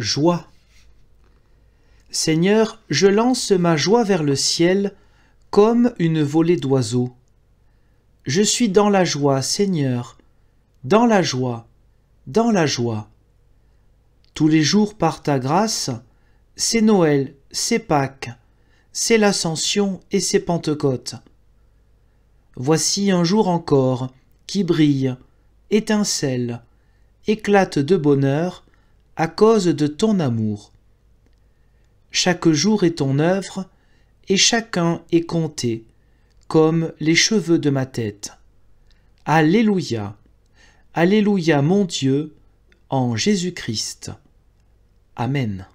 joie. Seigneur, je lance ma joie vers le ciel comme une volée d'oiseaux. Je suis dans la joie, Seigneur, dans la joie, dans la joie. Tous les jours par ta grâce, c'est Noël, c'est Pâques, c'est l'Ascension et c'est Pentecôte. Voici un jour encore qui brille, étincelle, éclate de bonheur, à cause de ton amour. Chaque jour est ton œuvre, et chacun est compté, comme les cheveux de ma tête. Alléluia. Alléluia mon Dieu, en Jésus-Christ. Amen.